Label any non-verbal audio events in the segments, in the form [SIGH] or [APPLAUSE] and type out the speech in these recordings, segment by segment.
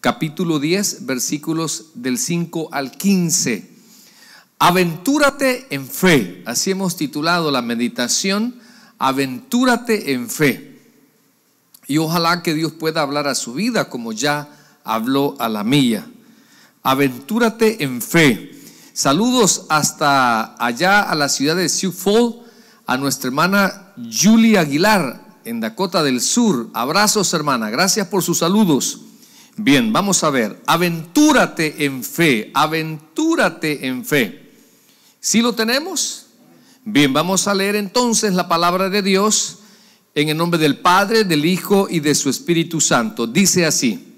capítulo 10, versículos del 5 al 15. Aventúrate en fe. Así hemos titulado la meditación, Aventúrate en fe. Y ojalá que Dios pueda hablar a su vida como ya habló a la mía. Aventúrate en fe. Saludos hasta allá a la ciudad de Sioux Falls, a nuestra hermana Julie Aguilar en Dakota del Sur. Abrazos, hermana. Gracias por sus saludos. Bien, vamos a ver. Aventúrate en fe, aventúrate en fe. ¿Sí lo tenemos? Bien, vamos a leer entonces la palabra de Dios en el nombre del Padre, del Hijo y de su Espíritu Santo. Dice así,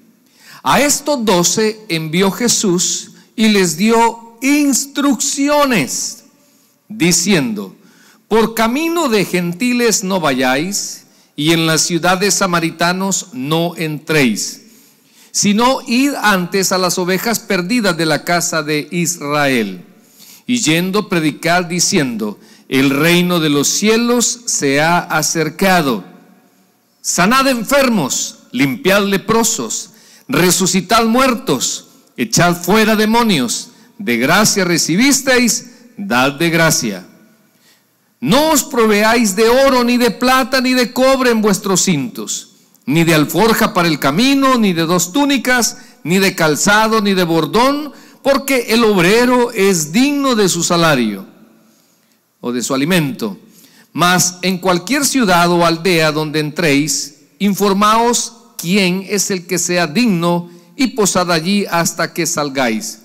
a estos doce envió Jesús y les dio instrucciones, diciendo, por camino de gentiles no vayáis y en las ciudades samaritanos no entréis sino id antes a las ovejas perdidas de la casa de Israel, y yendo predicar diciendo, el reino de los cielos se ha acercado. Sanad enfermos, limpiad leprosos, resucitad muertos, echad fuera demonios, de gracia recibisteis, dad de gracia. No os proveáis de oro, ni de plata, ni de cobre en vuestros cintos ni de alforja para el camino, ni de dos túnicas, ni de calzado, ni de bordón, porque el obrero es digno de su salario o de su alimento. Mas en cualquier ciudad o aldea donde entréis, informaos quién es el que sea digno y posad allí hasta que salgáis.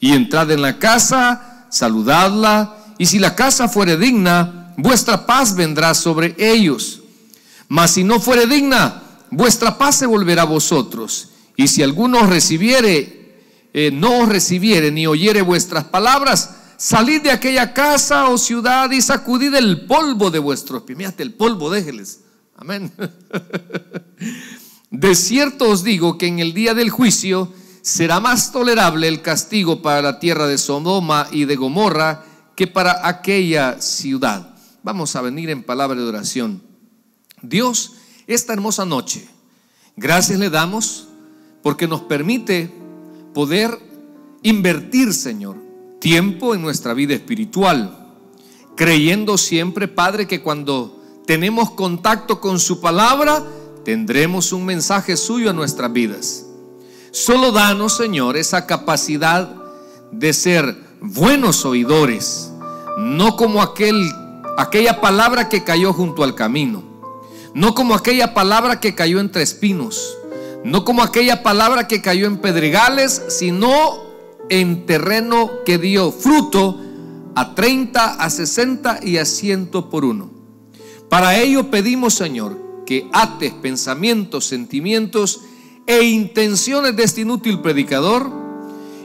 Y entrad en la casa, saludadla, y si la casa fuere digna, vuestra paz vendrá sobre ellos. Mas si no fuere digna, vuestra paz se volverá a vosotros. Y si alguno recibiere, eh, no os recibiere ni oyere vuestras palabras, salid de aquella casa o oh ciudad y sacudid el polvo de vuestros pies. el polvo, déjeles. Amén. [LAUGHS] De cierto os digo que en el día del juicio será más tolerable el castigo para la tierra de Sodoma y de Gomorra que para aquella ciudad. Vamos a venir en palabra de oración. Dios, esta hermosa noche, Gracias le damos porque nos permite poder invertir, Señor, tiempo en nuestra vida espiritual, creyendo siempre, Padre, que cuando tenemos contacto con su palabra, tendremos un mensaje suyo a nuestras vidas. Solo danos, Señor, esa capacidad de ser buenos oidores, no como aquel, aquella palabra que cayó junto al camino no como aquella palabra que cayó entre espinos, no como aquella palabra que cayó en pedregales, sino en terreno que dio fruto a 30, a 60 y a 100 por uno. Para ello pedimos, Señor, que ates pensamientos, sentimientos e intenciones de este inútil predicador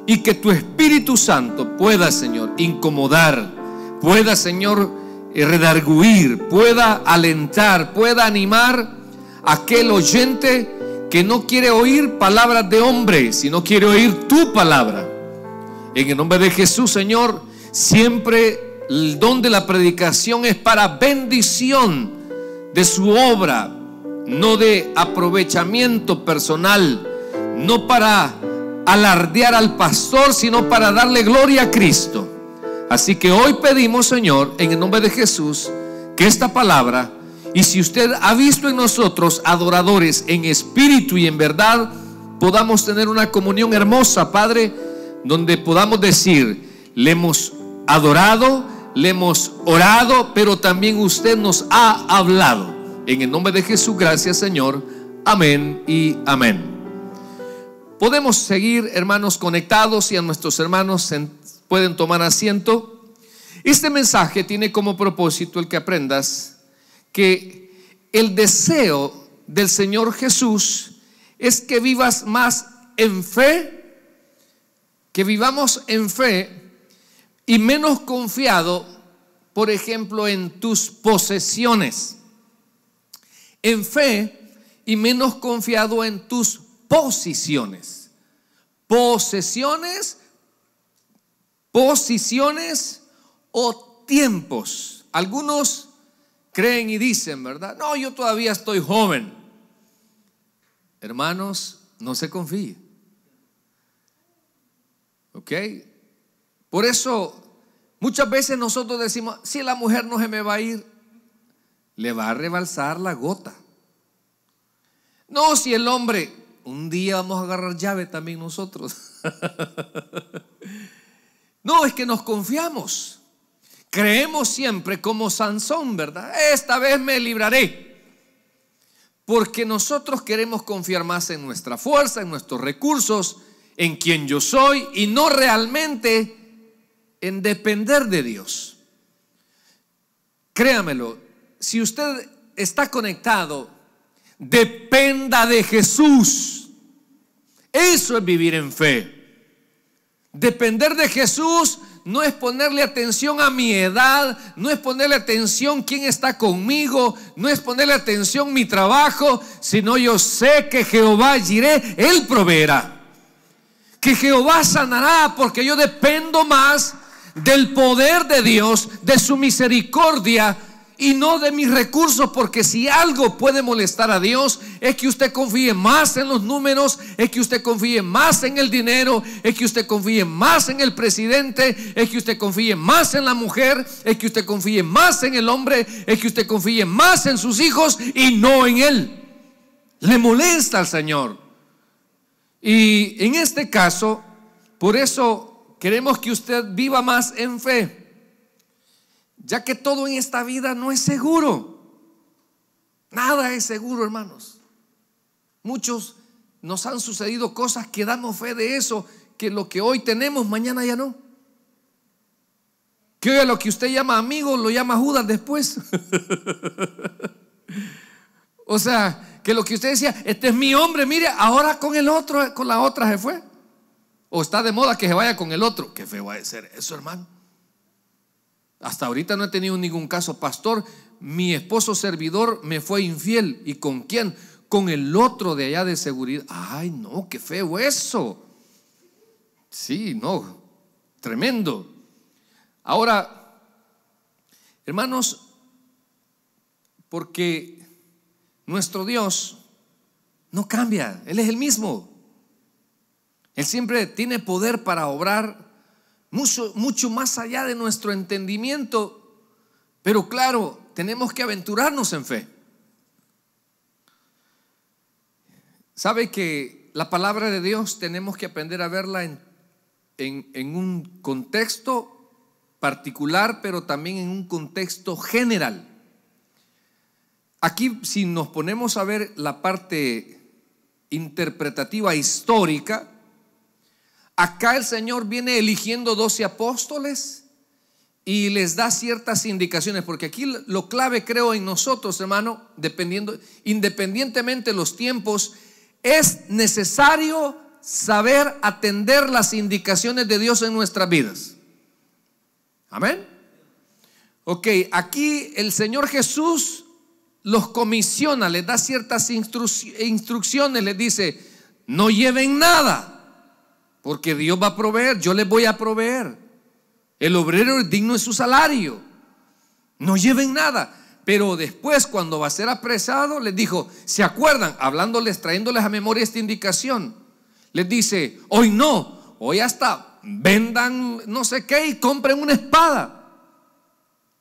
y que tu Espíritu Santo pueda, Señor, incomodar, pueda, Señor, redarguir, pueda alentar, pueda animar a aquel oyente que no quiere oír palabras de hombre, sino quiere oír tu palabra. En el nombre de Jesús, Señor, siempre el don de la predicación es para bendición de su obra, no de aprovechamiento personal, no para alardear al pastor, sino para darle gloria a Cristo. Así que hoy pedimos, Señor, en el nombre de Jesús, que esta palabra, y si usted ha visto en nosotros adoradores en espíritu y en verdad, podamos tener una comunión hermosa, Padre, donde podamos decir, le hemos adorado, le hemos orado, pero también usted nos ha hablado. En el nombre de Jesús, gracias Señor. Amén y amén. Podemos seguir, hermanos, conectados y a nuestros hermanos Pueden tomar asiento. Este mensaje tiene como propósito el que aprendas que el deseo del Señor Jesús es que vivas más en fe, que vivamos en fe y menos confiado, por ejemplo, en tus posesiones. En fe y menos confiado en tus posiciones. Posesiones posiciones o tiempos. Algunos creen y dicen, ¿verdad? No, yo todavía estoy joven. Hermanos, no se confíe. ¿Ok? Por eso muchas veces nosotros decimos, si la mujer no se me va a ir, le va a rebalsar la gota. No, si el hombre, un día vamos a agarrar llave también nosotros. [LAUGHS] No, es que nos confiamos. Creemos siempre como Sansón, ¿verdad? Esta vez me libraré. Porque nosotros queremos confiar más en nuestra fuerza, en nuestros recursos, en quien yo soy y no realmente en depender de Dios. Créamelo, si usted está conectado, dependa de Jesús. Eso es vivir en fe. Depender de Jesús no es ponerle atención a mi edad, no es ponerle atención quién está conmigo, no es ponerle atención mi trabajo, sino yo sé que Jehová iré, Él proveerá. Que Jehová sanará porque yo dependo más del poder de Dios, de su misericordia, y no de mis recursos, porque si algo puede molestar a Dios, es que usted confíe más en los números, es que usted confíe más en el dinero, es que usted confíe más en el presidente, es que usted confíe más en la mujer, es que usted confíe más en el hombre, es que usted confíe más en sus hijos y no en él. Le molesta al Señor. Y en este caso, por eso queremos que usted viva más en fe ya que todo en esta vida no es seguro. Nada es seguro, hermanos. Muchos nos han sucedido cosas que damos fe de eso, que lo que hoy tenemos, mañana ya no. Que hoy lo que usted llama amigo lo llama Judas después. [LAUGHS] o sea, que lo que usted decía, este es mi hombre, mire, ahora con el otro, con la otra se fue. O está de moda que se vaya con el otro. Qué feo va a ser eso, hermano. Hasta ahorita no he tenido ningún caso. Pastor, mi esposo servidor me fue infiel. ¿Y con quién? Con el otro de allá de seguridad. Ay, no, qué feo eso. Sí, no. Tremendo. Ahora, hermanos, porque nuestro Dios no cambia, Él es el mismo. Él siempre tiene poder para obrar mucho, más allá de nuestro entendimiento, pero claro, tenemos que aventurarnos en fe. ¿Sabe que la palabra de Dios tenemos que aprender a verla en, en un contexto particular, pero también en un contexto general? Aquí, si nos ponemos a ver la parte interpretativa histórica, Acá el Señor viene eligiendo doce apóstoles y les da ciertas indicaciones, porque aquí lo clave creo en nosotros, hermano, dependiendo, independientemente de los tiempos, es necesario saber atender las indicaciones de Dios en nuestras vidas. Amén. Ok, aquí el Señor Jesús los comisiona, les da ciertas instrucciones, les dice, no lleven nada porque Dios va a proveer, yo les voy a proveer. El obrero es digno de su salario. No lleven nada. Pero después, cuando va a ser apresado, les dijo, ¿se acuerdan? Hablándoles, trayéndoles a memoria esta indicación. Les dice, hoy no, hoy hasta vendan no sé qué y compren una espada.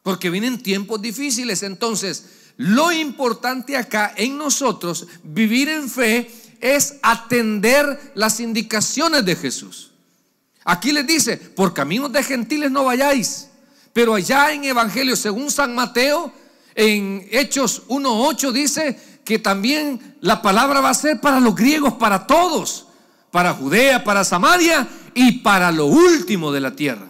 Porque vienen tiempos difíciles. Entonces, lo importante acá en nosotros, vivir en fe es atender las indicaciones de Jesús. Aquí les dice, por caminos de gentiles no vayáis, pero allá en Evangelio, según San Mateo, en Hechos 1.8 dice que también la palabra va a ser para los griegos, para todos, para Judea, para Samaria y para lo último de la tierra.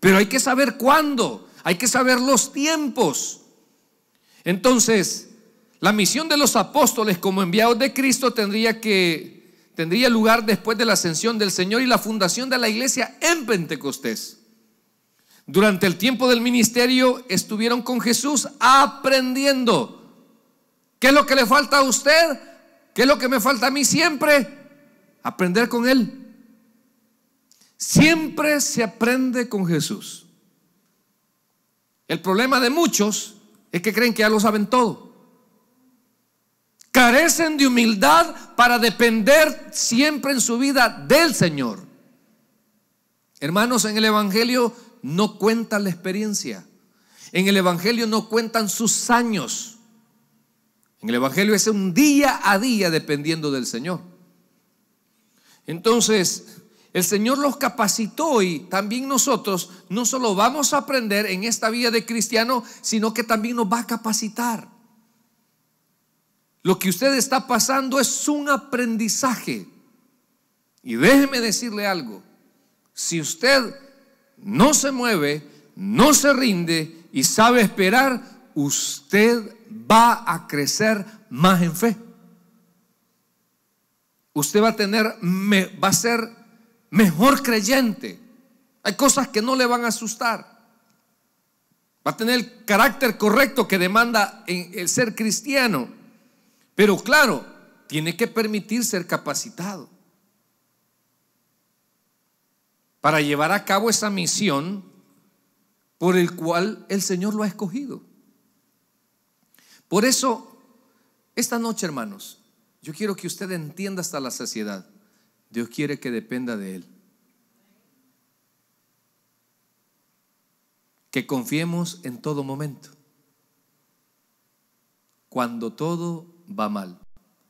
Pero hay que saber cuándo, hay que saber los tiempos. Entonces, la misión de los apóstoles como enviados de Cristo tendría que tendría lugar después de la ascensión del Señor y la fundación de la iglesia en Pentecostés. Durante el tiempo del ministerio estuvieron con Jesús aprendiendo. ¿Qué es lo que le falta a usted? ¿Qué es lo que me falta a mí siempre? Aprender con Él. Siempre se aprende con Jesús. El problema de muchos es que creen que ya lo saben todo. Carecen de humildad para depender siempre en su vida del Señor. Hermanos, en el Evangelio no cuenta la experiencia. En el Evangelio no cuentan sus años. En el Evangelio es un día a día dependiendo del Señor. Entonces, el Señor los capacitó y también nosotros no solo vamos a aprender en esta vida de cristiano, sino que también nos va a capacitar. Lo que usted está pasando es un aprendizaje. Y déjeme decirle algo. Si usted no se mueve, no se rinde y sabe esperar, usted va a crecer más en fe. Usted va a tener, va a ser mejor creyente. Hay cosas que no le van a asustar. Va a tener el carácter correcto que demanda en el ser cristiano. Pero claro, tiene que permitir ser capacitado para llevar a cabo esa misión por el cual el Señor lo ha escogido. Por eso, esta noche, hermanos, yo quiero que usted entienda hasta la saciedad. Dios quiere que dependa de Él. Que confiemos en todo momento. Cuando todo va mal.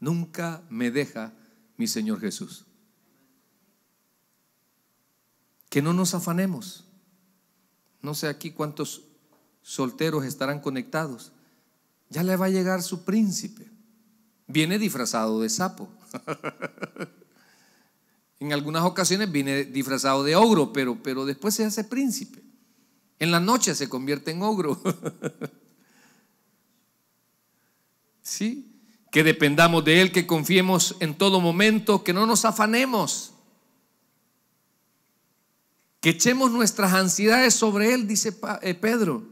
Nunca me deja mi Señor Jesús. Que no nos afanemos. No sé aquí cuántos solteros estarán conectados. Ya le va a llegar su príncipe. Viene disfrazado de sapo. [LAUGHS] en algunas ocasiones viene disfrazado de ogro, pero, pero después se hace príncipe. En la noche se convierte en ogro. [LAUGHS] ¿Sí? que dependamos de Él, que confiemos en todo momento, que no nos afanemos, que echemos nuestras ansiedades sobre Él, dice eh, Pedro.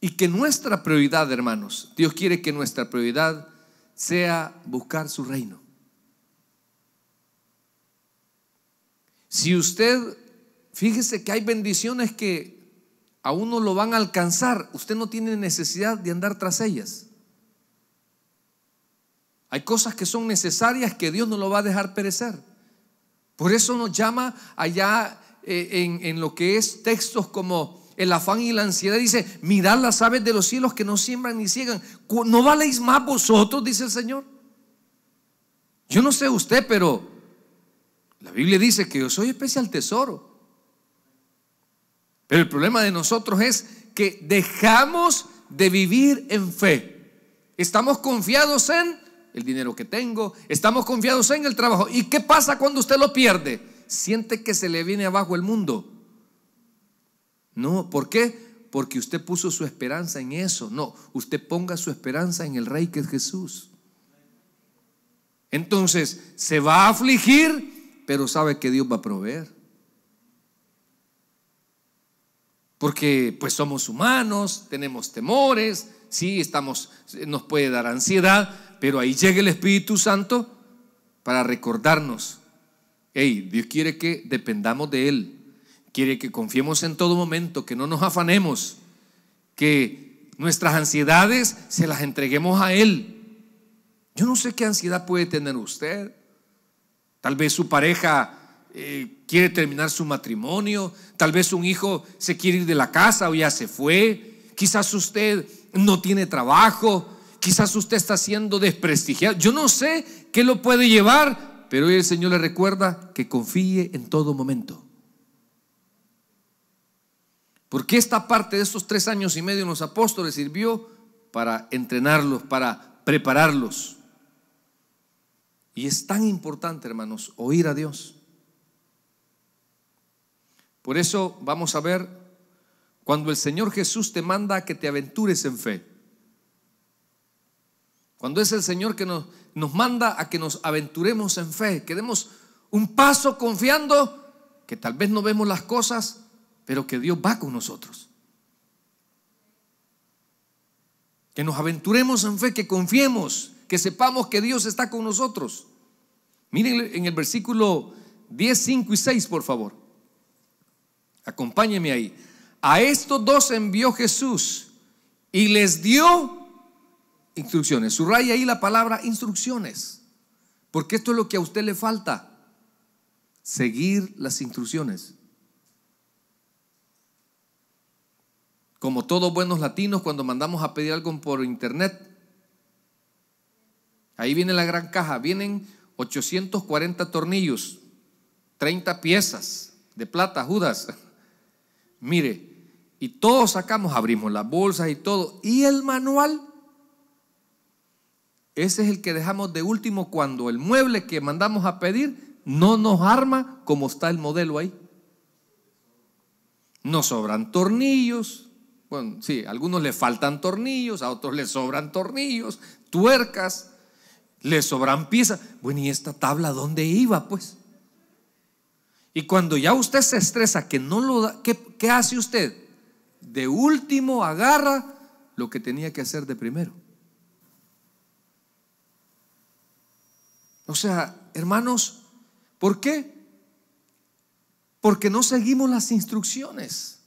Y que nuestra prioridad, hermanos, Dios quiere que nuestra prioridad sea buscar su reino. Si usted, fíjese que hay bendiciones que a uno lo van a alcanzar, usted no tiene necesidad de andar tras ellas. Hay cosas que son necesarias que Dios no lo va a dejar perecer. Por eso nos llama allá eh, en, lo que es textos como el afán y la ansiedad. Dice, mirad las aves de los cielos que no siembran ni ciegan. ¿No valéis más vosotros? Dice el Señor. Yo no sé usted, pero la Biblia dice que yo soy especial tesoro. Pero el problema de nosotros es que dejamos de vivir en fe. Estamos confiados en el dinero que tengo, estamos confiados en el trabajo. ¿Y qué pasa cuando usted lo pierde? Siente que se le viene abajo el mundo. No, ¿por qué? Porque usted puso su esperanza en eso. No, usted ponga su esperanza en el Rey que es Jesús. Entonces, se va a afligir, pero sabe que Dios va a proveer. Porque pues somos humanos, tenemos temores, sí, estamos nos puede dar ansiedad, pero ahí llega el Espíritu Santo para recordarnos, hey, Dios quiere que dependamos de Él, quiere que confiemos en todo momento, que no nos afanemos, que nuestras ansiedades se las entreguemos a Él. Yo no sé qué ansiedad puede tener usted. Tal vez su pareja eh, quiere terminar su matrimonio, tal vez un hijo se quiere ir de la casa o ya se fue, quizás usted no tiene trabajo, Quizás usted está siendo desprestigiado. Yo no sé qué lo puede llevar, pero hoy el Señor le recuerda que confíe en todo momento. Porque esta parte de estos tres años y medio en los apóstoles sirvió para entrenarlos, para prepararlos. Y es tan importante, hermanos, oír a Dios. Por eso vamos a ver cuando el Señor Jesús te manda que te aventures en fe. Cuando es el Señor que nos, nos manda a que nos aventuremos en fe, que demos un paso confiando que tal vez no vemos las cosas, pero que Dios va con nosotros. Que nos aventuremos en fe, que confiemos, que sepamos que Dios está con nosotros. Miren en el versículo 10, 5 y 6, por favor. Acompáñenme ahí. A estos dos envió Jesús y les dio Instrucciones. Subraya ahí la palabra instrucciones. Porque esto es lo que a usted le falta. Seguir las instrucciones. Como todos buenos latinos, cuando mandamos a pedir algo por internet, ahí viene la gran caja. Vienen 840 tornillos, 30 piezas de plata, Judas. [LAUGHS] Mire, y todos sacamos, abrimos las bolsas y todo. Y el manual ese es el que dejamos de último cuando el mueble que mandamos a pedir no nos arma como está el modelo ahí. Nos sobran tornillos. Bueno, sí, a algunos le faltan tornillos, a otros le sobran tornillos, tuercas, le sobran piezas. Bueno, ¿y esta tabla dónde iba, pues? Y cuando ya usted se estresa que no lo da, ¿qué hace usted? De último agarra lo que tenía que hacer de primero. O sea, hermanos, ¿por qué? Porque no seguimos las instrucciones.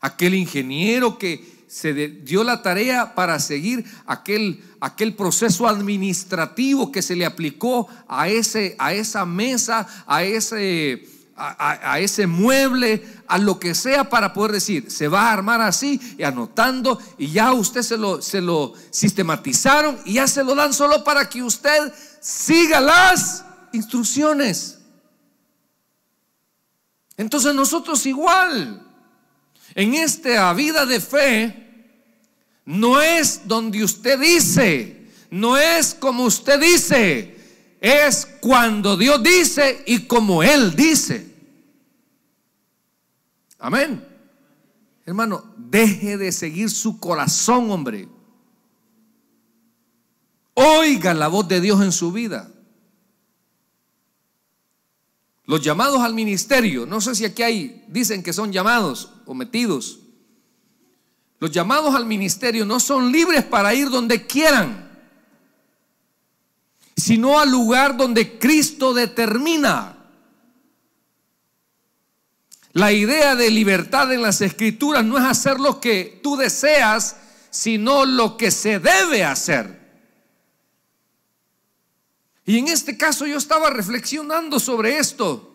Aquel ingeniero que se dio la tarea para seguir aquel, aquel proceso administrativo que se le aplicó a, ese, a esa mesa, a ese, a, ese mueble, a lo que sea para poder decir, se va a armar así y anotando y ya usted se lo, se lo sistematizaron y ya se lo dan solo para que usted siga las instrucciones. Entonces nosotros igual, en esta vida de fe, no es donde usted dice, no es como usted dice, es cuando Dios dice y como Él dice. Amén. Hermano, deje de seguir su corazón, hombre. Oiga la voz de Dios en su vida. Los llamados al ministerio, no sé si aquí hay, dicen que son llamados o metidos. Los llamados al ministerio no son libres para ir donde quieran, sino al lugar donde Cristo determina. La idea de libertad en las escrituras no es hacer lo que tú deseas, sino lo que se debe hacer. Y en este caso yo estaba reflexionando sobre esto.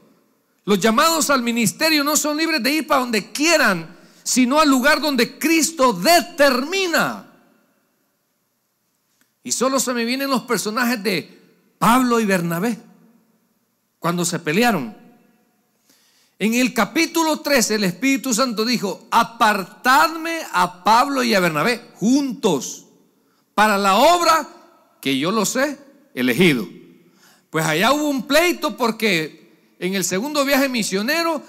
Los llamados al ministerio no son libres de ir para donde quieran, sino al lugar donde Cristo determina. Y solo se me vienen los personajes de Pablo y Bernabé, cuando se pelearon. En el capítulo 13 el Espíritu Santo dijo, apartadme a Pablo y a Bernabé juntos para la obra que yo los he elegido. Pues allá hubo un pleito porque en el segundo viaje misionero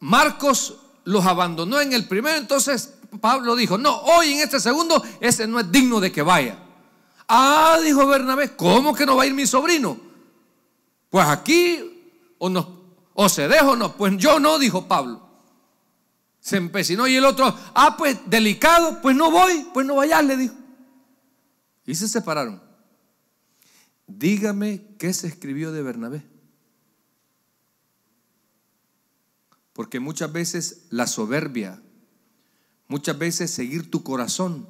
Marcos los abandonó en el primero, entonces Pablo dijo, no, hoy en este segundo ese no es digno de que vaya. Ah, dijo Bernabé, ¿cómo que no va a ir mi sobrino? Pues aquí o, no, o se deja o no, pues yo no, dijo Pablo. Se empecinó y el otro, ah, pues delicado, pues no voy, pues no vayas, le dijo. Y se separaron dígame qué se escribió de Bernabé. Porque muchas veces la soberbia, muchas veces seguir tu corazón,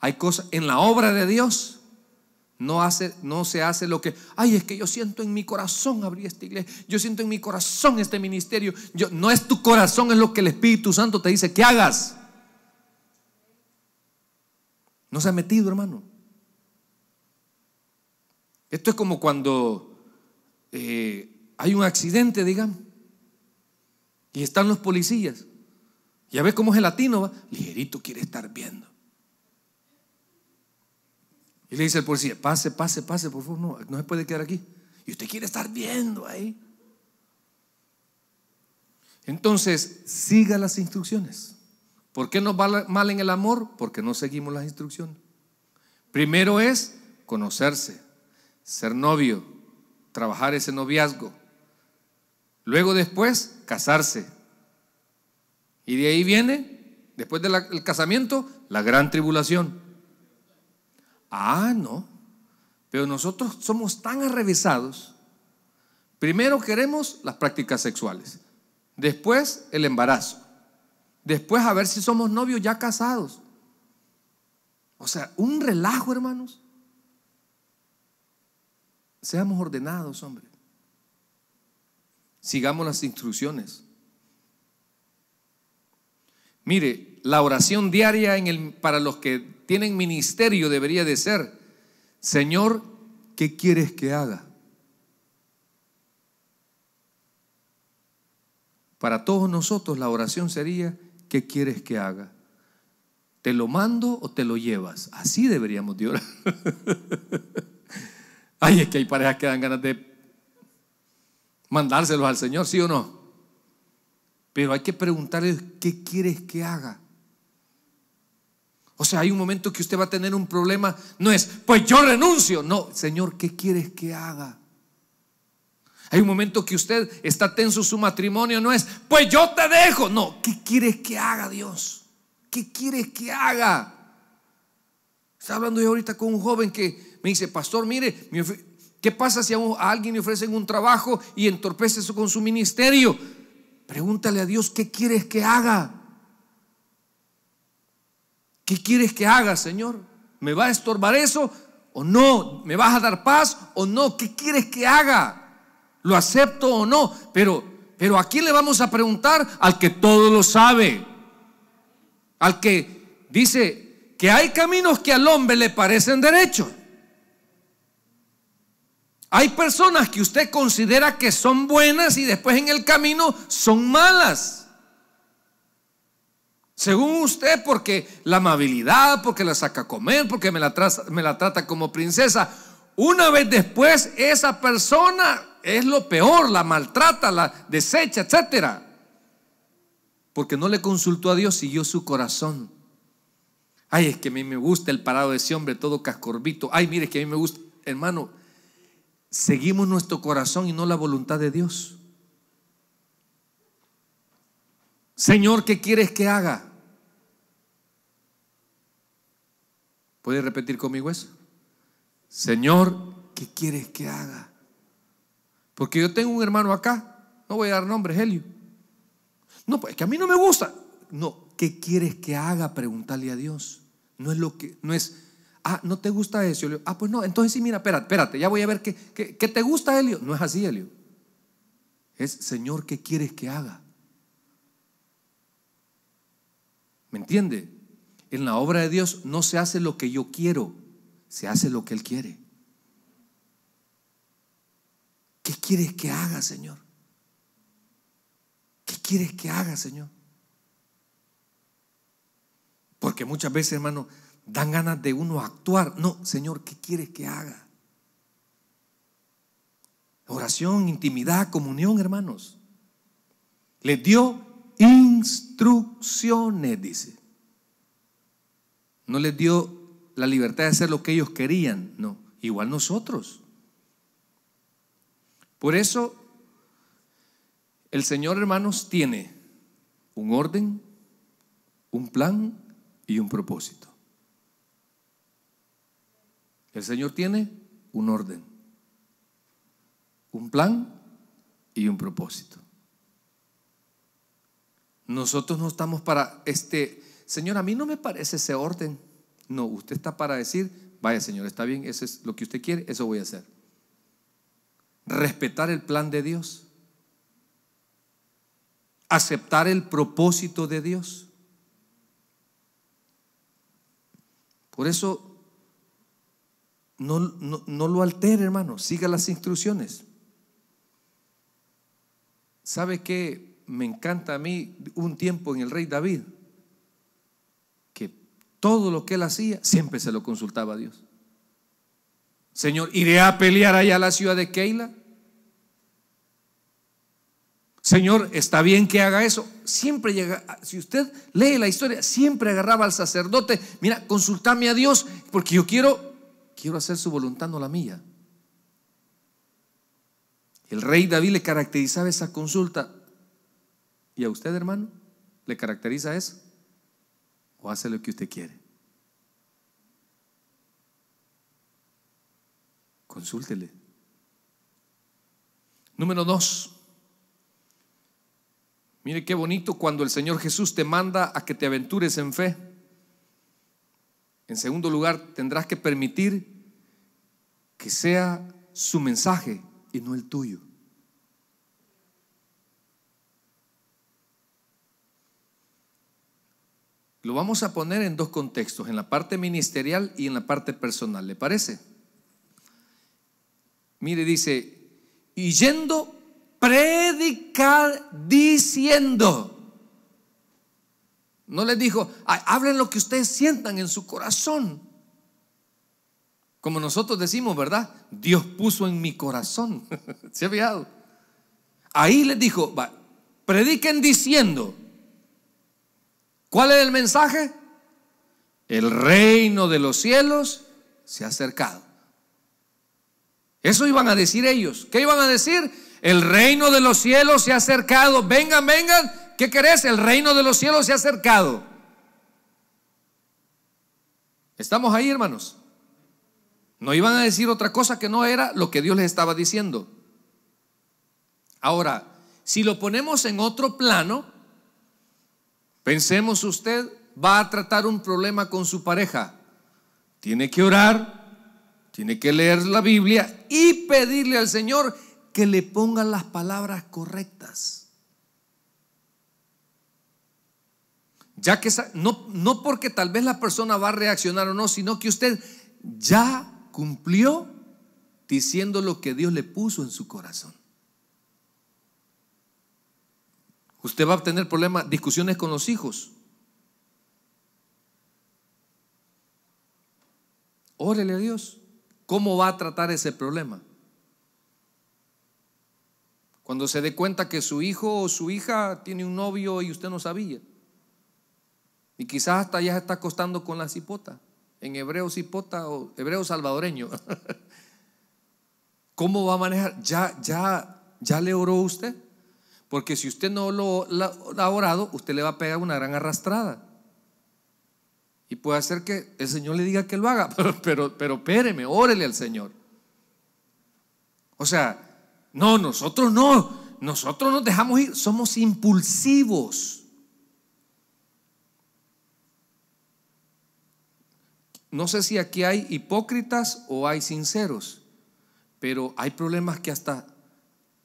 hay cosas en la obra de Dios. No, hace, no se hace lo que, ay, es que yo siento en mi corazón abrir esta iglesia, yo siento en mi corazón este ministerio. Yo, no es tu corazón, es lo que el Espíritu Santo te dice que hagas. No se ha metido, hermano. Esto es como cuando eh, hay un accidente, digamos, y están los policías. Ya ver cómo es el latino, va? ligerito quiere estar viendo. Y le dice el policía, pase, pase, pase, por favor, no, no se puede quedar aquí. Y usted quiere estar viendo ahí. Entonces, siga las instrucciones. ¿Por qué nos va mal en el amor? Porque no seguimos las instrucciones. Primero es conocerse, ser novio, trabajar ese noviazgo. Luego después, casarse. Y de ahí viene, después del casamiento, la gran tribulación. Ah, no. Pero nosotros somos tan arrevisados. Primero queremos las prácticas sexuales. Después el embarazo. Después a ver si somos novios ya casados. O sea, un relajo, hermanos. Seamos ordenados, hombre. Sigamos las instrucciones. Mire, la oración diaria para los que tienen ministerio debería de ser, Señor, ¿qué quieres que haga? Para todos nosotros la oración sería, ¿qué quieres que haga? ¿Te lo mando o te lo llevas? Así deberíamos de orar. [LAUGHS] Ay, es que hay parejas que dan ganas de mandárselos al Señor, ¿sí o no? Pero hay que preguntarle qué quieres que haga. O sea, hay un momento que usted va a tener un problema, no es, pues yo renuncio, no, Señor, ¿qué quieres que haga? Hay un momento que usted está tenso su matrimonio, no es, pues yo te dejo, no, ¿qué quieres que haga Dios? ¿Qué quieres que haga? Está hablando yo ahorita con un joven que dice, pastor, mire, ¿qué pasa si a, alguien le ofrecen un trabajo y entorpece eso con su ministerio? Pregúntale a Dios, ¿qué quieres que haga? ¿Qué quieres que haga, Señor? ¿Me va a estorbar eso o no? ¿Me vas a dar paz o no? ¿Qué quieres que haga? ¿Lo acepto o no? Pero, pero ¿a quién le vamos a preguntar? Al que todo lo sabe. Al que dice que hay caminos que al hombre le parecen derechos, hay personas que usted considera que son buenas y después en el camino son malas. Según usted, porque la amabilidad, porque la saca a comer, porque me la, me la trata como princesa. Una vez después, esa persona es lo peor, la maltrata, la desecha, etcétera. Porque no le consultó a Dios, siguió su corazón. Ay, es que a mí me gusta el parado de ese hombre todo cascorbito. Ay, mire, es que a mí me gusta, hermano seguimos nuestro corazón y no la voluntad de Dios. Señor, ¿qué quieres que haga? puede repetir conmigo eso? Señor, ¿qué quieres que haga? Porque yo tengo un hermano acá, no voy a dar nombre, Helio. No, pues es que a mí no me gusta. No, ¿qué quieres que haga? Preguntarle a Dios. No es lo que, no es, ah, ¿no te gusta eso? ah, pues no, entonces sí, mira, espérate, espérate, ya voy a ver qué, qué, te gusta, Helio. No es así, Helio. Es, Señor, ¿qué quieres que haga? ¿Me entiende? En la obra de Dios no se hace lo que yo quiero, se hace lo que Él quiere. ¿Qué quieres que haga, Señor? ¿Qué quieres que haga, Señor? Porque muchas veces, hermano, dan ganas de uno actuar. No, Señor, ¿qué quieres que haga? Oración, intimidad, comunión, hermanos. Les dio instrucciones, dice. No les dio la libertad de hacer lo que ellos querían, no. Igual nosotros. Por eso, el Señor, hermanos, tiene un orden, un plan y un propósito. El Señor tiene un orden, un plan y un propósito. Nosotros no estamos para este, Señor, a mí no me parece ese orden. No, usted está para decir, vaya Señor, está bien, eso es lo que usted quiere, eso voy a hacer. Respetar el plan de Dios. Aceptar el propósito de Dios. Por eso no, lo altere, hermano. Siga las instrucciones. ¿Sabe qué me encanta a mí un tiempo en el rey David? Que todo lo que él hacía siempre se lo consultaba a Dios. Señor, ¿iré a pelear allá a la ciudad de Keila? Señor, ¿está bien que haga eso? Siempre llega, si usted lee la historia, siempre agarraba al sacerdote, mira, consultame a Dios, porque yo quiero quiero hacer su voluntad, no la mía. El rey David le caracterizaba esa consulta. ¿Y a usted, hermano? ¿Le caracteriza eso? ¿O hace lo que usted quiere? Consúltele. Número dos. Mire qué bonito cuando el Señor Jesús te manda a que te aventures en fe. En segundo lugar, tendrás que permitir que sea su mensaje y no el tuyo. Lo vamos a poner en dos contextos, en la parte ministerial y en la parte personal, ¿le parece? Mire, dice, y yendo, predicar diciendo. No les dijo, hablen lo que ustedes sientan en su corazón. Como nosotros decimos, ¿verdad? Dios puso en mi corazón. [LAUGHS] ¿Se ha fijado? Ahí les dijo, prediquen diciendo. ¿Cuál es el mensaje? El reino de los cielos se ha acercado. Eso iban a decir ellos. ¿Qué iban a decir? El reino de los cielos se ha acercado. Vengan, vengan, ¿Qué querés? El reino de los cielos se ha acercado. ¿Estamos ahí, hermanos? No iban a decir otra cosa que no era lo que Dios les estaba diciendo. Ahora, si lo ponemos en otro plano, pensemos usted, va a tratar un problema con su pareja. Tiene que orar, tiene que leer la Biblia y pedirle al Señor que le ponga las palabras correctas. Ya que no, no porque tal vez la persona va a reaccionar o no, sino que usted ya cumplió diciendo lo que Dios le puso en su corazón. Usted va a tener problemas, discusiones con los hijos. Órale a Dios. ¿Cómo va a tratar ese problema? Cuando se dé cuenta que su hijo o su hija tiene un novio y usted no sabía. Y quizás hasta ya se está acostando con la cipota, en hebreo cipota o hebreo salvadoreño. [LAUGHS] ¿Cómo va a manejar? ¿Ya, ya, ya le oró usted? Porque si usted no lo, ha orado, usted le va a pegar una gran arrastrada. Y puede ser que el Señor le diga que lo haga, [LAUGHS] pero, pero, péreme, órele al Señor. O sea, no, nosotros no, nosotros nos dejamos ir, somos impulsivos. no sé si aquí hay hipócritas o hay sinceros, pero hay problemas que hasta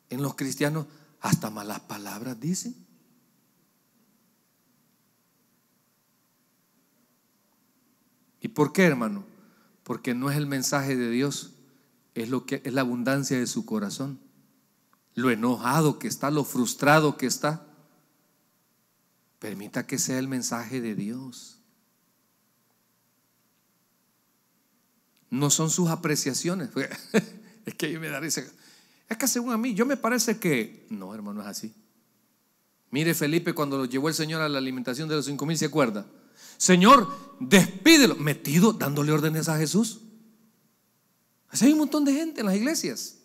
en los cristianos, hasta malas palabras dicen. ¿Y por qué, hermano? Porque no es el mensaje de Dios, es lo que es la abundancia de su corazón. Lo enojado que está, lo frustrado que está. Permita que sea el mensaje de Dios. no son sus apreciaciones. [LAUGHS] es que ahí me da risa. Es que según a mí, yo me parece que... No, hermano, es así. Mire Felipe cuando lo llevó el Señor a la alimentación de los cinco mil, ¿se acuerda? Señor, despídelo. Metido dándole órdenes a Jesús. hay un montón de gente en las iglesias.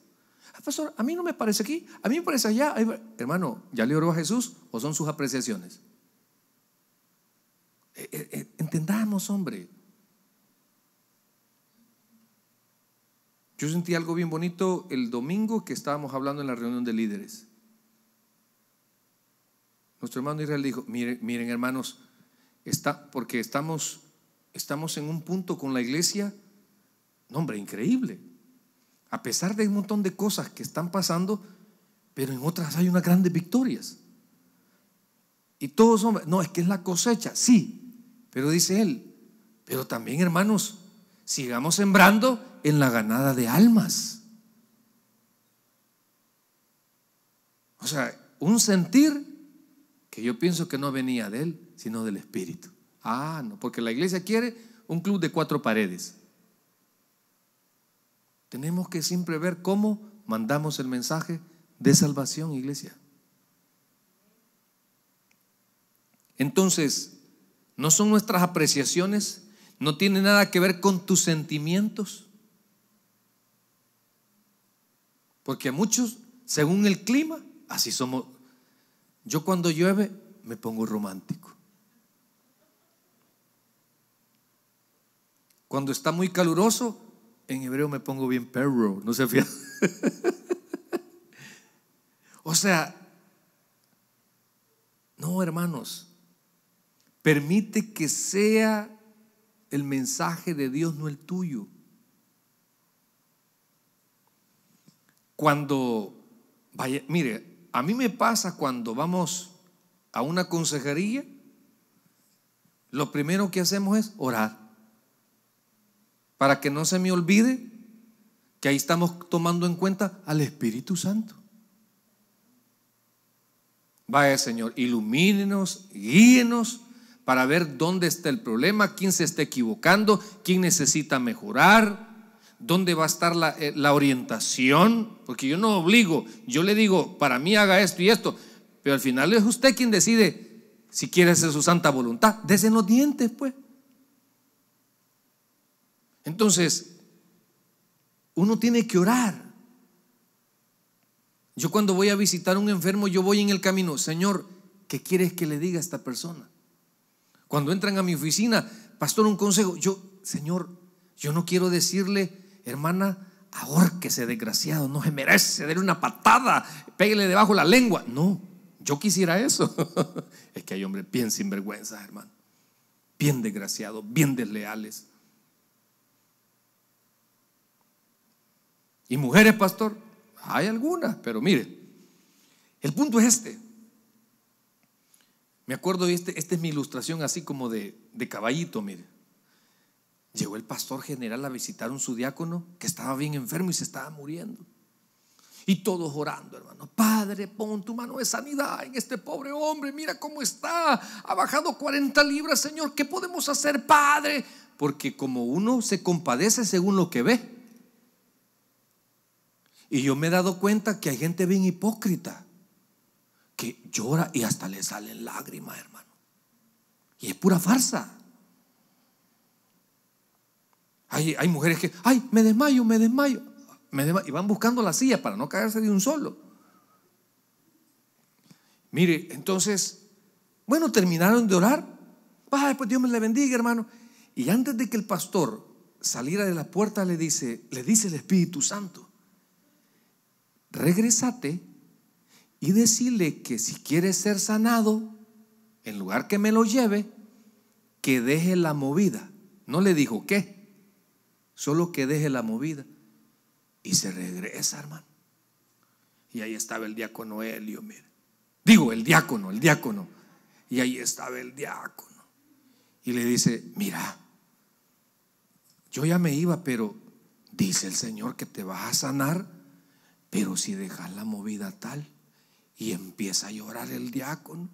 Ah, pastor, a mí no me parece aquí, a mí me parece allá. Hermano, ¿ya le oró a Jesús o son sus apreciaciones? Eh, eh, eh, entendamos, hombre. Yo sentí algo bien bonito el domingo que estábamos hablando en la reunión de líderes. Nuestro hermano Israel dijo, miren, hermanos, está, porque estamos, estamos en un punto con la iglesia, no, hombre, increíble. A pesar de un montón de cosas que están pasando, pero en otras hay unas grandes victorias. Y todos son, no, es que es la cosecha, sí, pero dice él, pero también hermanos, sigamos sembrando en la ganada de almas. O sea, un sentir que yo pienso que no venía de él, sino del Espíritu. Ah, no, porque la iglesia quiere un club de cuatro paredes. Tenemos que siempre ver cómo mandamos el mensaje de salvación, iglesia. Entonces, no son nuestras apreciaciones, no tiene nada que ver con tus sentimientos, Porque muchos, según el clima, así somos. Yo cuando llueve me pongo romántico. Cuando está muy caluroso, en hebreo me pongo bien perro, no se fía. [LAUGHS] o sea, no, hermanos, permite que sea el mensaje de Dios, no el tuyo. Cuando, vaya, mire, a mí me pasa cuando vamos a una consejería, lo primero que hacemos es orar. Para que no se me olvide que ahí estamos tomando en cuenta al Espíritu Santo. Vaya Señor, ilumínenos, guíenos para ver dónde está el problema, quién se está equivocando, quién necesita mejorar dónde va a estar eh, la, orientación, porque yo no obligo, yo le digo, para mí haga esto y esto, pero al final es usted quien decide si quiere hacer su santa voluntad. desde los dientes, pues. Entonces, uno tiene que orar. Yo cuando voy a visitar a un enfermo, yo voy en el camino, Señor, ¿qué quieres que le diga a esta persona? Cuando entran a mi oficina, pastor, un consejo, yo, Señor, yo no quiero decirle hermana, ese desgraciado, no se merece, darle una patada, pégale debajo la lengua. No, yo quisiera eso. [LAUGHS] es que hay hombres bien sinvergüenzas, hermano, bien desgraciados, bien desleales. ¿Y mujeres, pastor? Hay algunas, pero mire, el punto es este. Me acuerdo, este, esta este es mi ilustración así como de caballito, mire. Llegó el pastor general a visitar a un sudiácono que estaba bien enfermo y se estaba muriendo. Y todos orando, hermano. Padre, pon tu mano de sanidad en este pobre hombre. Mira cómo está. Ha bajado 40 libras, Señor. ¿Qué podemos hacer, Padre? Porque como uno se compadece según lo que ve. Y yo me he dado cuenta que hay gente bien hipócrita que llora y hasta le salen lágrimas, hermano. Y es pura farsa. Hay, mujeres que, ay, me desmayo, me desmayo, me Y van buscando la silla para no caerse de un solo. Mire, entonces, bueno, terminaron de orar. Ay, pues Dios me le bendiga, hermano. Y antes de que el pastor saliera de la puerta, le dice, le dice el Espíritu Santo, regresate y decirle que si quiere ser sanado, en lugar que me lo lleve, que deje la movida. No le dijo qué, Solo que deje la movida. Y se regresa, hermano. Y ahí estaba el diácono Helio, mira, Digo, el diácono, el diácono. Y ahí estaba el diácono. Y le dice, mira, yo ya me iba, pero dice el Señor que te vas a sanar, pero si dejas la movida tal. Y empieza a llorar el diácono.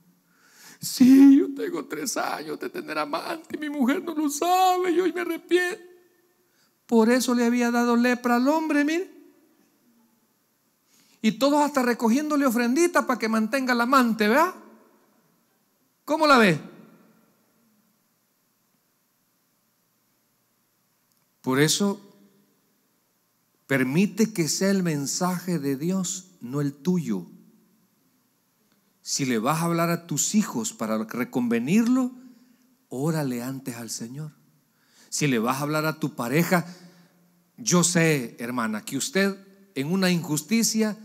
Sí, yo tengo tres años de tener amante, Y mi mujer no lo sabe, Y hoy me arrepiento. Por eso le había dado lepra al hombre, mire. Y todos hasta recogiéndole ofrenditas para que mantenga la amante, ¿verdad? ¿Cómo la ve? Por eso permite que sea el mensaje de Dios, no el tuyo. Si le vas a hablar a tus hijos para reconvenirlo, órale antes al Señor. Si le vas a hablar a tu pareja, yo sé, hermana, que usted en una injusticia,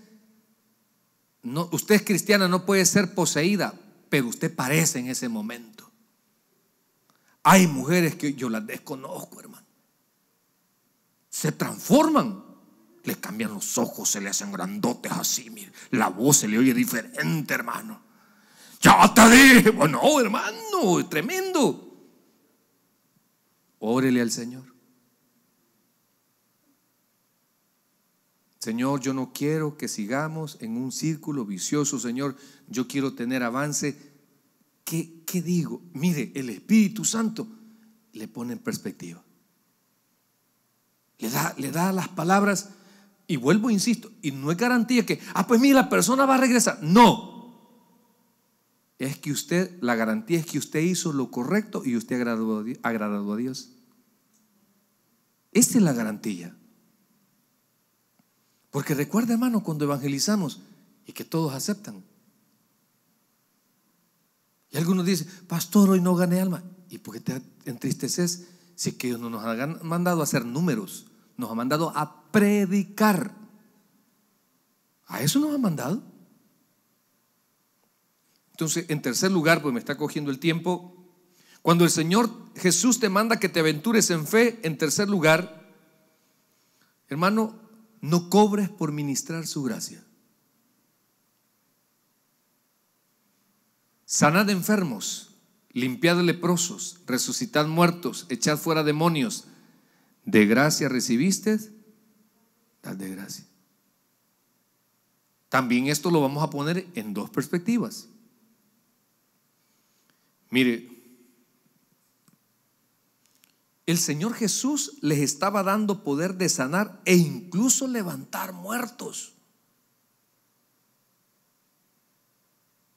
no, usted es cristiana, no puede ser poseída, pero usted parece en ese momento. Hay mujeres que yo las desconozco, hermano. Se transforman, le cambian los ojos, se le hacen grandotes así, la voz se le oye diferente, hermano. Ya te dije, bueno, hermano, es tremendo. Órele al Señor. Señor, yo no quiero que sigamos en un círculo vicioso, Señor. Yo quiero tener avance. ¿Qué, qué digo? Mire, el Espíritu Santo le pone en perspectiva. Le da, le da las palabras y vuelvo, insisto, y no es garantía que, ah, pues mira, la persona va a regresar. No, es que usted, la garantía es que usted hizo lo correcto y usted agradó, a Dios. Esta es la garantía. Porque recuerda, hermano, cuando evangelizamos y que todos aceptan. Y algunos dicen, pastor, hoy no gané alma. ¿Y por qué te entristeces? Si que ellos no nos han mandado a hacer números, nos ha mandado a predicar. A eso nos ha mandado. Entonces, en tercer lugar, pues me está cogiendo el tiempo, cuando el Señor Jesús te manda que te aventures en fe, en tercer lugar, hermano, no cobres por ministrar su gracia. Sanad enfermos, limpiad leprosos, resucitad muertos, echad fuera demonios. De gracia recibiste, dad de gracia. También esto lo vamos a poner en dos perspectivas. Mire, el Señor Jesús les estaba dando poder de sanar e incluso levantar muertos.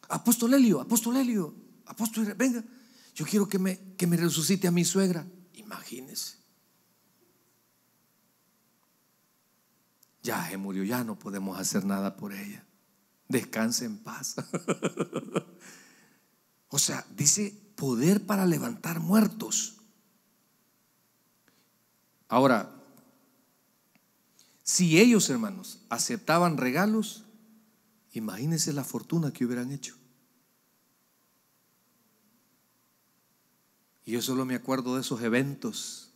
Apóstol Helio, apóstol Helio, apóstol, venga, yo quiero que me, que me resucite a mi suegra. Imagínese. Ya he murió, ya no podemos hacer nada por ella. Descanse en paz. [LAUGHS] O sea, dice poder para levantar muertos. Ahora, si ellos, hermanos, aceptaban regalos, imagínense la fortuna que hubieran hecho. Y yo solo me acuerdo de esos eventos.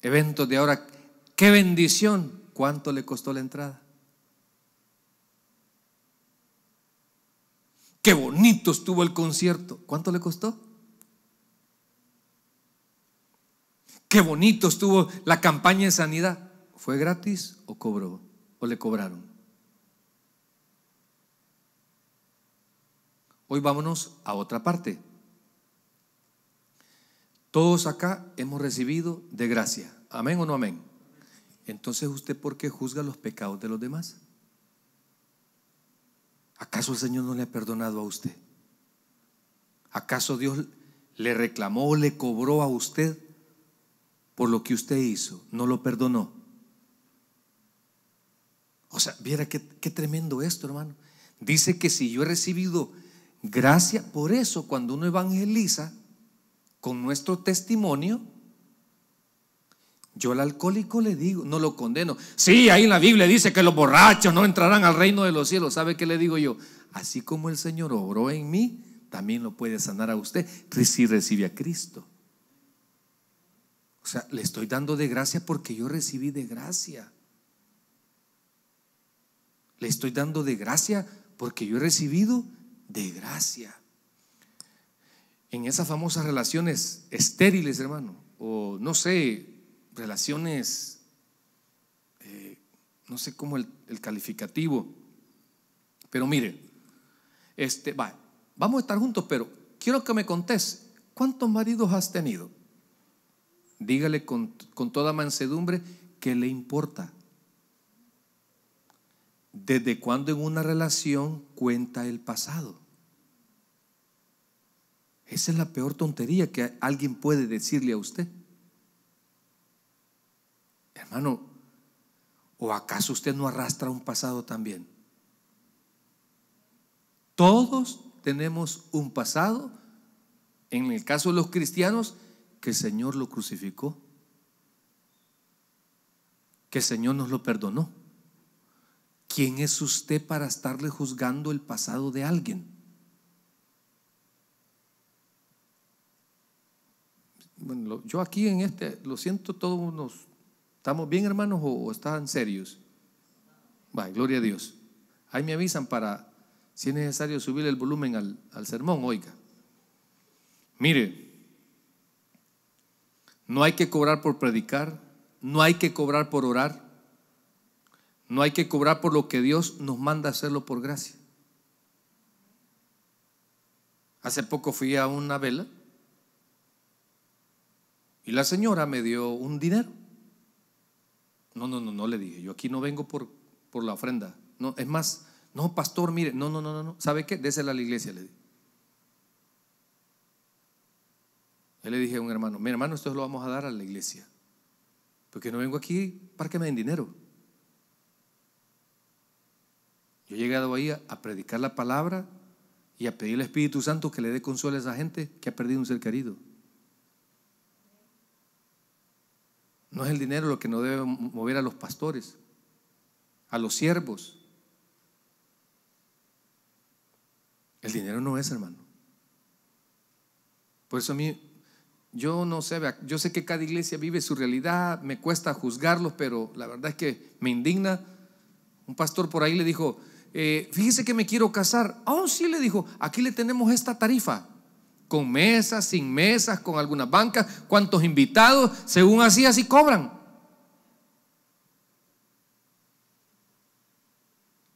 Eventos de ahora. ¡Qué bendición! ¿Cuánto le costó la entrada? Qué bonito estuvo el concierto. ¿Cuánto le costó? Qué bonito estuvo la campaña de sanidad. ¿Fue gratis o cobró? ¿O le cobraron? Hoy vámonos a otra parte. Todos acá hemos recibido de gracia. ¿Amén o no amén? Entonces usted, ¿por qué juzga los pecados de los demás? ¿Acaso el Señor no le ha perdonado a usted? ¿Acaso Dios le reclamó, le cobró a usted por lo que usted hizo? ¿No lo perdonó? O sea, viera qué, qué tremendo esto, hermano. Dice que si yo he recibido gracia, por eso cuando uno evangeliza con nuestro testimonio, yo al alcohólico le digo, no lo condeno. Sí, ahí en la Biblia dice que los borrachos no entrarán al reino de los cielos. ¿Sabe qué le digo yo? Así como el Señor obró en mí, también lo puede sanar a usted si recibe a Cristo. O sea, le estoy dando de gracia porque yo recibí de gracia. Le estoy dando de gracia porque yo he recibido de gracia. En esas famosas relaciones estériles, hermano, o no sé, relaciones, eh, no sé cómo el, calificativo, pero mire, este, va, vamos a estar juntos, pero quiero que me contes, ¿cuántos maridos has tenido? Dígale con, toda mansedumbre que le importa. ¿Desde cuándo en una relación cuenta el pasado? Esa es la peor tontería que alguien puede decirle a usted. Hermano, ¿o acaso usted no arrastra un pasado también? Todos tenemos un pasado, en el caso de los cristianos, que el Señor lo crucificó, que el Señor nos lo perdonó. ¿Quién es usted para estarle juzgando el pasado de alguien? Bueno, yo aquí en este, lo siento, todos nos ¿Estamos bien, hermanos, o, están serios? Va, gloria a Dios. Ahí me avisan para, si es necesario, subir el volumen al, al sermón, oiga. Mire, no hay que cobrar por predicar, no hay que cobrar por orar, no hay que cobrar por lo que Dios nos manda hacerlo por gracia. Hace poco fui a una vela y la señora me dio un dinero. No, no, no, no le dije. Yo aquí no vengo por, por la ofrenda. No, es más, no, pastor, mire, no, no, no, no, no. ¿Sabe qué? Désela a la iglesia, le dije. le dije a un hermano, mi hermano, esto lo vamos a dar a la iglesia. Porque no vengo aquí para que me den dinero. Yo he llegado ahí a, a predicar la palabra y a pedir al Espíritu Santo que le dé consuelo a esa gente que ha perdido un ser querido. No es el dinero lo que nos debe mover a los pastores, a los siervos. El dinero no es, hermano. Por eso a mí, yo no sé, yo sé que cada iglesia vive su realidad, me cuesta juzgarlos, pero la verdad es que me indigna. Un pastor por ahí le dijo, eh, fíjese que me quiero casar. aún sí, le dijo, aquí le tenemos esta tarifa con mesas, sin mesas, con algunas bancas, cuántos invitados, según así, así cobran.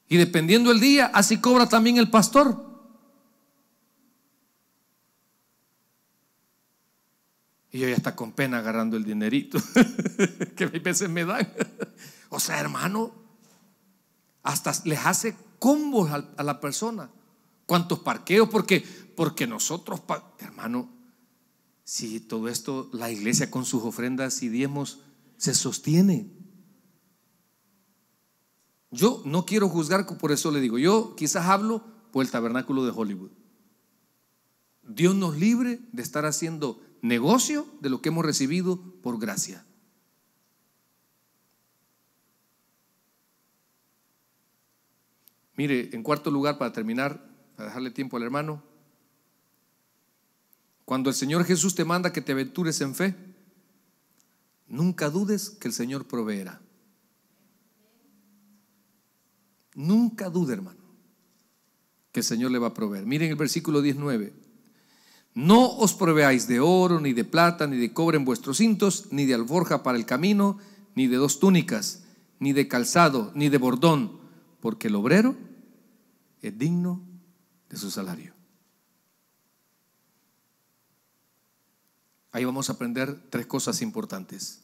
Y dependiendo el día, así cobra también el pastor. Y yo ya está con pena agarrando el dinerito [LAUGHS] que a veces me dan. o sea, hermano, hasta les hace combos a la persona cuántos parqueos, porque, porque nosotros, hermano, si todo esto, la iglesia con sus ofrendas y diemos se sostiene. Yo no quiero juzgar, por eso le digo, yo quizás hablo por el tabernáculo de Hollywood. Dios nos libre de estar haciendo negocio de lo que hemos recibido por gracia. Mire, en cuarto lugar, para terminar, a dejarle tiempo al hermano. Cuando el Señor Jesús te manda que te aventures en fe, nunca dudes que el Señor proveerá. Nunca dude, hermano, que el Señor le va a proveer. Miren el versículo 19. No os proveáis de oro, ni de plata, ni de cobre en vuestros cintos, ni de alforja para el camino, ni de dos túnicas, ni de calzado, ni de bordón, porque el obrero es digno de su salario. Ahí vamos a aprender tres cosas importantes.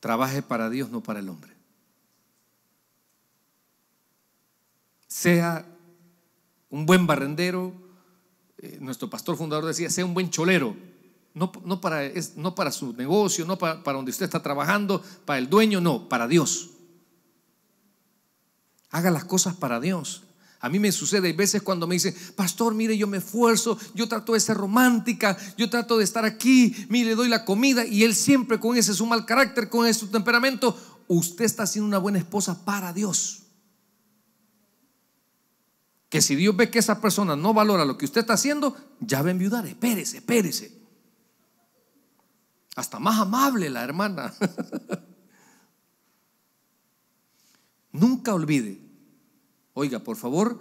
Trabaje para Dios, no para el hombre. Sea un buen barrendero, eh, nuestro pastor fundador decía, sea un buen cholero, no, no, para, no para, su negocio, no para, para donde usted está trabajando, para el dueño, no, para Dios. Haga las cosas para Dios. A mí me sucede, hay veces cuando me dicen, pastor, mire, yo me esfuerzo, yo trato de ser romántica, yo trato de estar aquí, mire, le doy la comida, y él siempre con ese su mal carácter, con ese su temperamento, usted está siendo una buena esposa para Dios. Que si Dios ve que esa persona no valora lo que usted está haciendo, ya va a enviudar, espérese, espérese. Hasta más amable la hermana. [LAUGHS] Nunca olvide Oiga, por favor,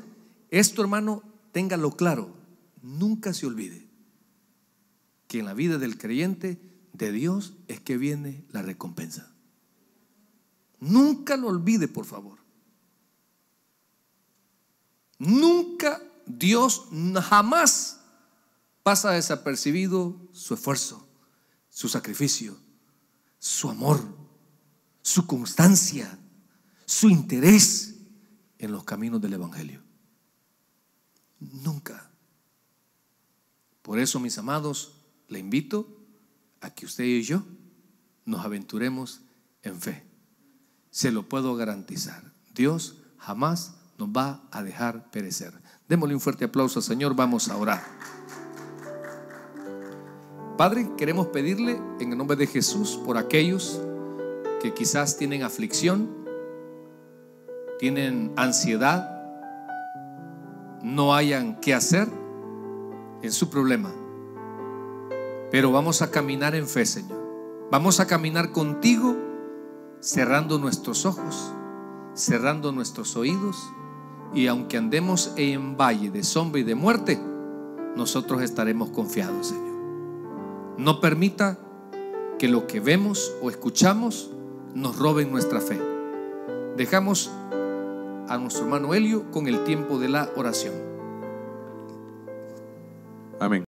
esto hermano, téngalo claro, nunca se olvide que en la vida del creyente de Dios es que viene la recompensa. Nunca lo olvide, por favor. Nunca Dios jamás pasa desapercibido su esfuerzo, su sacrificio, su amor, su constancia, su interés en los caminos del Evangelio. Nunca. Por eso, mis amados, le invito a que usted y yo nos aventuremos en fe. Se lo puedo garantizar. Dios jamás nos va a dejar perecer. Démosle un fuerte aplauso al Señor. Vamos a orar. Padre, queremos pedirle en el nombre de Jesús por aquellos que quizás tienen aflicción, tienen ansiedad, no hayan qué hacer, en su problema. Pero vamos a caminar en fe, Señor. Vamos a caminar contigo cerrando nuestros ojos, cerrando nuestros oídos. Y aunque andemos en valle de sombra y de muerte, nosotros estaremos confiados, Señor. No permita que lo que vemos o escuchamos nos robe nuestra fe. Dejamos a nuestro hermano Helio con el tiempo de la oración. Amén.